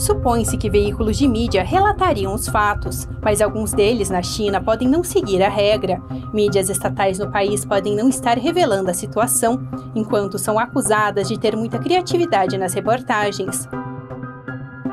Supõe-se que veículos de mídia relatariam os fatos, mas alguns deles na China podem não seguir a regra. Mídias estatais no país podem não estar revelando a situação, enquanto são acusadas de ter muita criatividade nas reportagens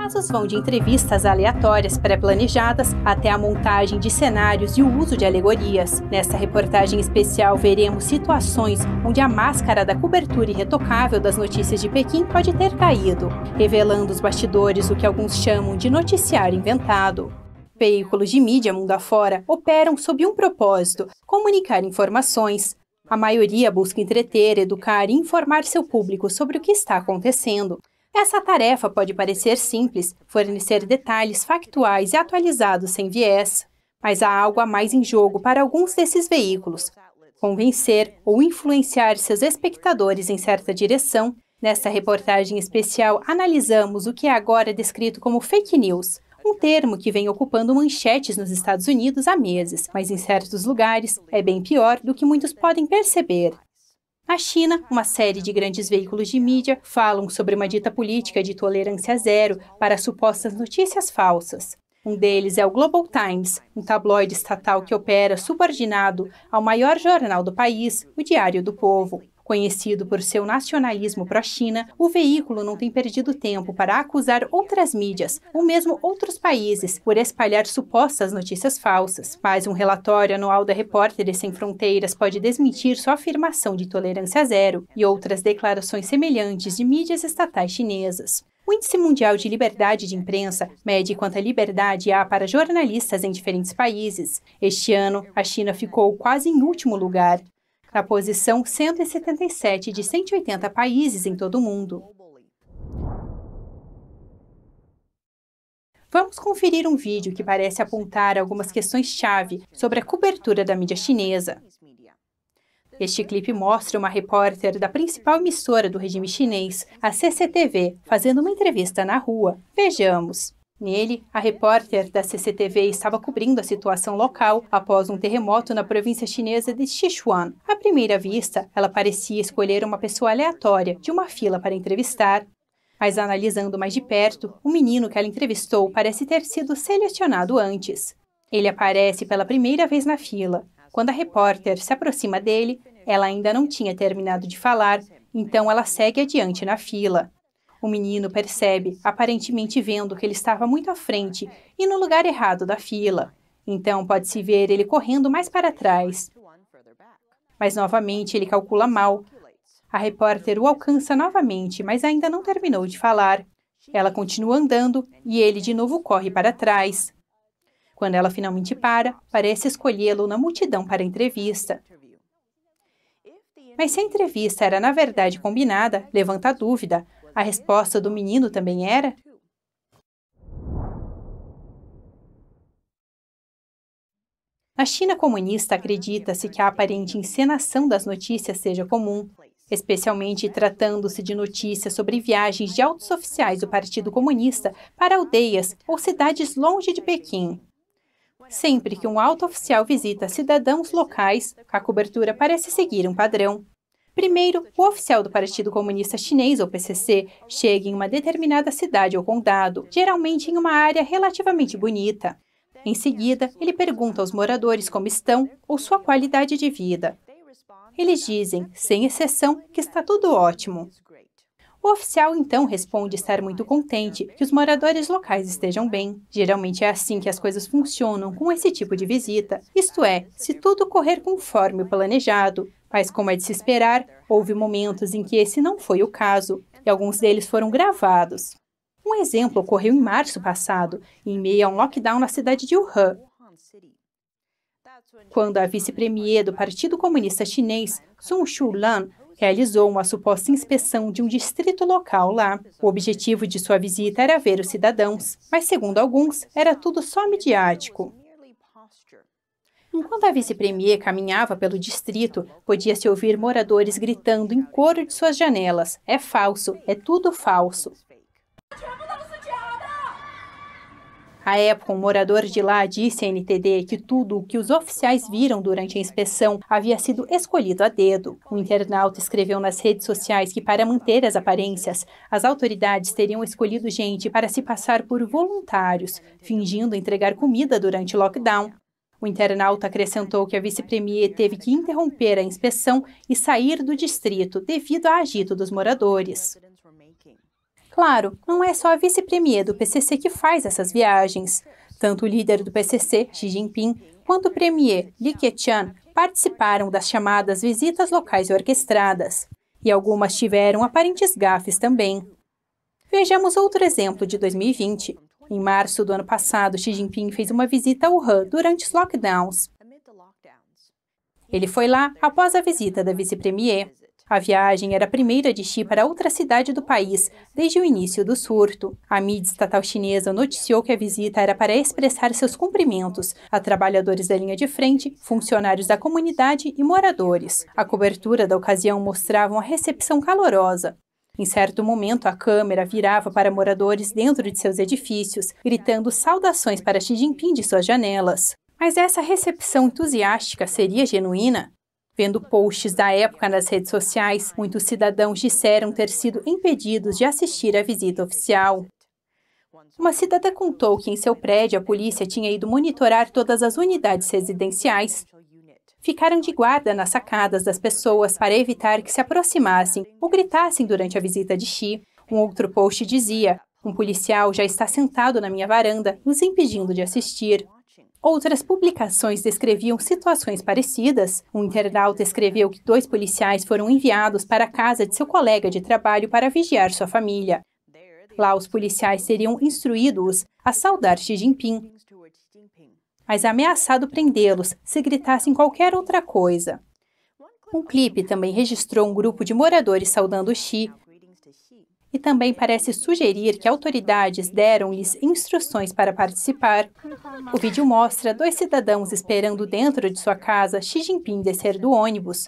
casos vão de entrevistas aleatórias pré-planejadas até a montagem de cenários e o uso de alegorias. Nesta reportagem especial, veremos situações onde a máscara da cobertura irretocável das notícias de Pequim pode ter caído, revelando os bastidores o que alguns chamam de noticiário inventado. Veículos de mídia mundo afora operam sob um propósito: comunicar informações, a maioria busca entreter, educar e informar seu público sobre o que está acontecendo. Essa tarefa pode parecer simples, fornecer detalhes factuais e atualizados sem viés, mas há algo a mais em jogo para alguns desses veículos. Convencer ou influenciar seus espectadores em certa direção. Nesta reportagem especial, analisamos o que é agora descrito como fake news, um termo que vem ocupando manchetes nos Estados Unidos há meses, mas em certos lugares é bem pior do que muitos podem perceber. Na China, uma série de grandes veículos de mídia falam sobre uma dita política de tolerância zero para supostas notícias falsas. Um deles é o Global Times, um tabloide estatal que opera subordinado ao maior jornal do país, o Diário do Povo. Conhecido por seu nacionalismo pró-China, o veículo não tem perdido tempo para acusar outras mídias, ou mesmo outros países, por espalhar supostas notícias falsas. Mas um relatório anual da Repórteres Sem Fronteiras pode desmentir sua afirmação de tolerância zero e outras declarações semelhantes de mídias estatais chinesas. O Índice Mundial de Liberdade de Imprensa mede quanta liberdade há para jornalistas em diferentes países. Este ano, a China ficou quase em último lugar na posição 177 de 180 países em todo o mundo. Vamos conferir um vídeo que parece apontar algumas questões-chave sobre a cobertura da mídia chinesa. Este clipe mostra uma repórter da principal emissora do regime chinês, a CCTV, fazendo uma entrevista na rua. Vejamos. Nele, a repórter da CCTV estava cobrindo a situação local após um terremoto na província chinesa de Sichuan. À primeira vista, ela parecia escolher uma pessoa aleatória de uma fila para entrevistar. Mas analisando mais de perto, o menino que ela entrevistou parece ter sido selecionado antes. Ele aparece pela primeira vez na fila. Quando a repórter se aproxima dele, ela ainda não tinha terminado de falar, então ela segue adiante na fila. O menino percebe, aparentemente vendo que ele estava muito à frente e no lugar errado da fila. Então pode-se ver ele correndo mais para trás. Mas novamente ele calcula mal. A repórter o alcança novamente, mas ainda não terminou de falar. Ela continua andando e ele de novo corre para trás. Quando ela finalmente para, parece escolhê-lo na multidão para a entrevista. Mas se a entrevista era na verdade combinada, levanta a dúvida, a resposta do menino também era? Na China comunista, acredita-se que a aparente encenação das notícias seja comum, especialmente tratando-se de notícias sobre viagens de altos oficiais do Partido Comunista para aldeias ou cidades longe de Pequim. Sempre que um alto oficial visita cidadãos locais, a cobertura parece seguir um padrão. Primeiro, o oficial do Partido Comunista Chinês, ou PCC, chega em uma determinada cidade ou condado, geralmente em uma área relativamente bonita. Em seguida, ele pergunta aos moradores como estão ou sua qualidade de vida. Eles dizem, sem exceção, que está tudo ótimo. O oficial então responde estar muito contente que os moradores locais estejam bem. Geralmente é assim que as coisas funcionam com esse tipo de visita, isto é, se tudo correr conforme o planejado, mas, como é de se esperar, houve momentos em que esse não foi o caso, e alguns deles foram gravados. Um exemplo ocorreu em março passado, em meio a um lockdown na cidade de Wuhan, quando a vice-premier do Partido Comunista Chinês, Sun Shulan, realizou uma suposta inspeção de um distrito local lá. O objetivo de sua visita era ver os cidadãos, mas, segundo alguns, era tudo só midiático. Enquanto a vice-premier caminhava pelo distrito, podia-se ouvir moradores gritando em coro de suas janelas: é falso, é tudo falso. À época, um morador de lá disse à NTD que tudo o que os oficiais viram durante a inspeção havia sido escolhido a dedo. O internauta escreveu nas redes sociais que, para manter as aparências, as autoridades teriam escolhido gente para se passar por voluntários, fingindo entregar comida durante o lockdown o internauta acrescentou que a vice-premier teve que interromper a inspeção e sair do distrito devido a agito dos moradores. Claro, não é só a vice-premier do PCC que faz essas viagens. Tanto o líder do PCC, Xi Jinping, quanto o premier Li Keqiang participaram das chamadas visitas locais orquestradas. E algumas tiveram aparentes gafes também. Vejamos outro exemplo de 2020. Em março do ano passado, Xi Jinping fez uma visita a Wuhan durante os lockdowns. Ele foi lá após a visita da vice-premier. A viagem era a primeira de Xi para outra cidade do país desde o início do surto. A mídia estatal chinesa noticiou que a visita era para expressar seus cumprimentos a trabalhadores da linha de frente, funcionários da comunidade e moradores. A cobertura da ocasião mostrava uma recepção calorosa. Em certo momento, a câmera virava para moradores dentro de seus edifícios, gritando saudações para Xi Jinping de suas janelas. Mas essa recepção entusiástica seria genuína? Vendo posts da época nas redes sociais, muitos cidadãos disseram ter sido impedidos de assistir à visita oficial. Uma cidadã contou que em seu prédio a polícia tinha ido monitorar todas as unidades residenciais ficaram de guarda nas sacadas das pessoas para evitar que se aproximassem ou gritassem durante a visita de Xi. Um outro post dizia: Um policial já está sentado na minha varanda, nos impedindo de assistir. Outras publicações descreviam situações parecidas. Um internauta escreveu que dois policiais foram enviados para a casa de seu colega de trabalho para vigiar sua família. Lá, os policiais seriam instruídos a saudar Xi Jinping, mas ameaçado prendê-los se gritassem qualquer outra coisa. Um clipe também registrou um grupo de moradores saudando Xi e também parece sugerir que autoridades deram-lhes instruções para participar. O vídeo mostra dois cidadãos esperando dentro de sua casa Xi Jinping descer do ônibus.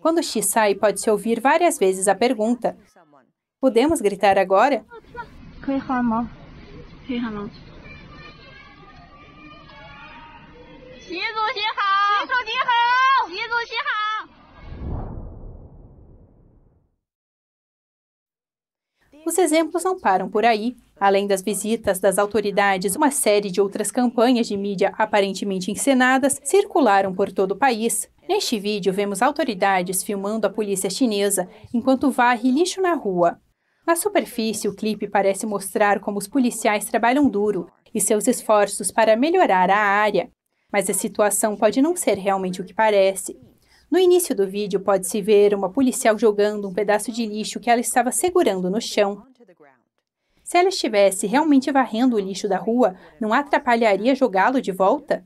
Quando Xi sai, pode-se ouvir várias vezes a pergunta: Podemos gritar agora? 习主席好，习主席好，习主席好。Os exemplos não param por aí. Além das visitas das autoridades, uma série de outras campanhas de mídia aparentemente encenadas circularam por todo o país. Neste vídeo, vemos autoridades filmando a polícia chinesa enquanto varre lixo na rua. Na superfície, o clipe parece mostrar como os policiais trabalham duro e seus esforços para melhorar a área mas a situação pode não ser realmente o que parece. No início do vídeo, pode-se ver uma policial jogando um pedaço de lixo que ela estava segurando no chão. Se ela estivesse realmente varrendo o lixo da rua, não atrapalharia jogá-lo de volta?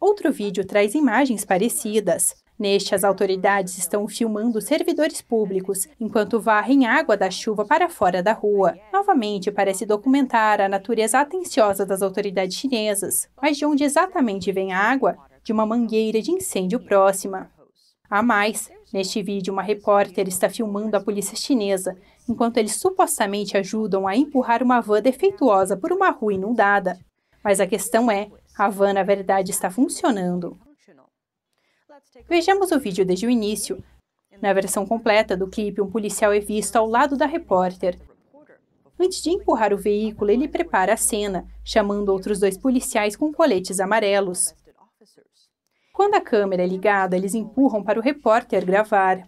Outro vídeo traz imagens parecidas. Neste, as autoridades estão filmando servidores públicos enquanto varrem água da chuva para fora da rua. Novamente, parece documentar a natureza atenciosa das autoridades chinesas. Mas de onde exatamente vem a água? De uma mangueira de incêndio próxima. A mais, neste vídeo, uma repórter está filmando a polícia chinesa enquanto eles supostamente ajudam a empurrar uma van defeituosa por uma rua inundada. Mas a questão é: a van, na verdade, está funcionando. Vejamos o vídeo desde o início. Na versão completa do clipe, um policial é visto ao lado da repórter. Antes de empurrar o veículo, ele prepara a cena, chamando outros dois policiais com coletes amarelos. Quando a câmera é ligada, eles empurram para o repórter gravar.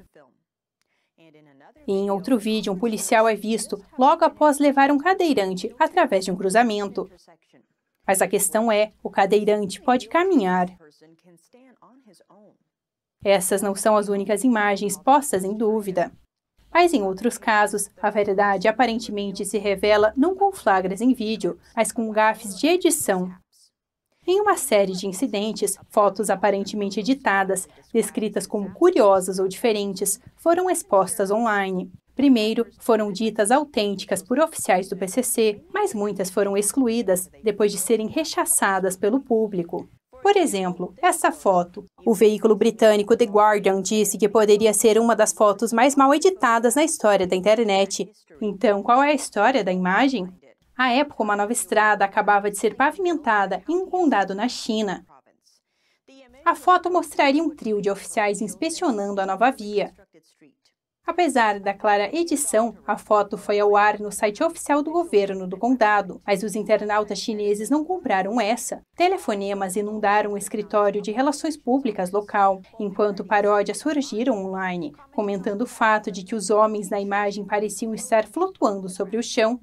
Em outro vídeo, um policial é visto logo após levar um cadeirante através de um cruzamento. Mas a questão é: o cadeirante pode caminhar. Essas não são as únicas imagens postas em dúvida. Mas em outros casos, a verdade aparentemente se revela não com flagras em vídeo, mas com gafes de edição. Em uma série de incidentes, fotos aparentemente editadas, descritas como curiosas ou diferentes, foram expostas online. Primeiro, foram ditas autênticas por oficiais do PCC, mas muitas foram excluídas depois de serem rechaçadas pelo público. Por exemplo, essa foto. O veículo britânico The Guardian disse que poderia ser uma das fotos mais mal editadas na história da internet. Então, qual é a história da imagem? À época, uma nova estrada acabava de ser pavimentada em um condado na China. A foto mostraria um trio de oficiais inspecionando a nova via. Apesar da clara edição, a foto foi ao ar no site oficial do governo do condado, mas os internautas chineses não compraram essa. Telefonemas inundaram o escritório de relações públicas local, enquanto paródias surgiram online, comentando o fato de que os homens na imagem pareciam estar flutuando sobre o chão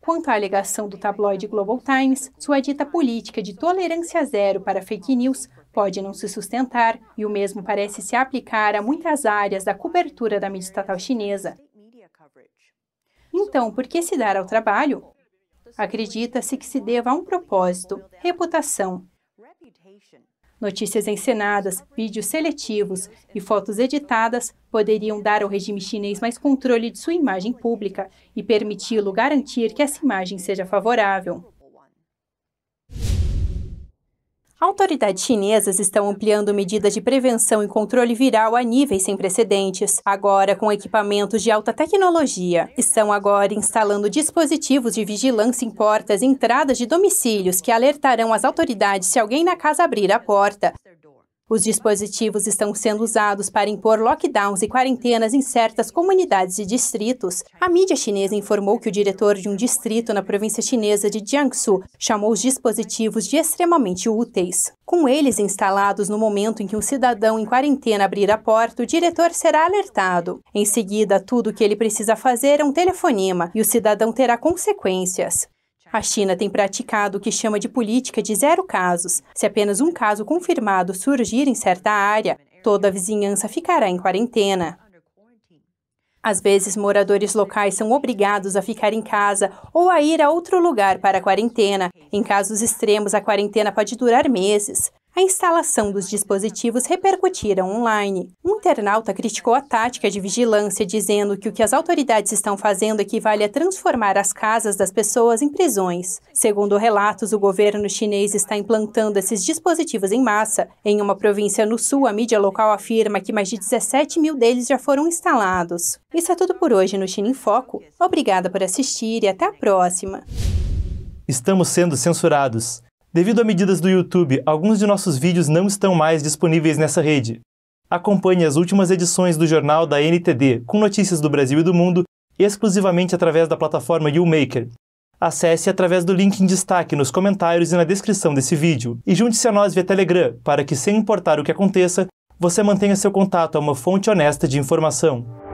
Quanto à alegação do tabloide Global Times, sua dita política de tolerância zero para fake news pode não se sustentar, e o mesmo parece se aplicar a muitas áreas da cobertura da mídia estatal chinesa. Então, por que se dar ao trabalho? Acredita-se que se deva a um propósito, reputação. Notícias encenadas, vídeos seletivos e fotos editadas poderiam dar ao regime chinês mais controle de sua imagem pública e permiti-lo garantir que essa imagem seja favorável. Autoridades chinesas estão ampliando medidas de prevenção e controle viral a níveis sem precedentes, agora com equipamentos de alta tecnologia. Estão agora instalando dispositivos de vigilância em portas e entradas de domicílios que alertarão as autoridades se alguém na casa abrir a porta. Os dispositivos estão sendo usados para impor lockdowns e quarentenas em certas comunidades e distritos. A mídia chinesa informou que o diretor de um distrito na província chinesa de Jiangsu chamou os dispositivos de extremamente úteis. Com eles instalados no momento em que um cidadão em quarentena abrir a porta, o diretor será alertado. Em seguida, tudo o que ele precisa fazer é um telefonema e o cidadão terá consequências. A China tem praticado o que chama de política de zero casos. Se apenas um caso confirmado surgir em certa área, toda a vizinhança ficará em quarentena. Às vezes, moradores locais são obrigados a ficar em casa ou a ir a outro lugar para a quarentena. Em casos extremos, a quarentena pode durar meses a instalação dos dispositivos repercutiram online. Um internauta criticou a tática de vigilância, dizendo que o que as autoridades estão fazendo equivale a transformar as casas das pessoas em prisões. Segundo relatos, o governo chinês está implantando esses dispositivos em massa. Em uma província no sul, a mídia local afirma que mais de 17 mil deles já foram instalados. Isso é tudo por hoje no China em Foco. Obrigada por assistir e até a próxima. Estamos sendo censurados. Devido a medidas do YouTube, alguns de nossos vídeos não estão mais disponíveis nessa rede. Acompanhe as últimas edições do jornal da NTD, com notícias do Brasil e do mundo, exclusivamente através da plataforma YouMaker. Acesse através do link em destaque nos comentários e na descrição desse vídeo. E junte-se a nós via Telegram, para que, sem importar o que aconteça, você mantenha seu contato a uma fonte honesta de informação.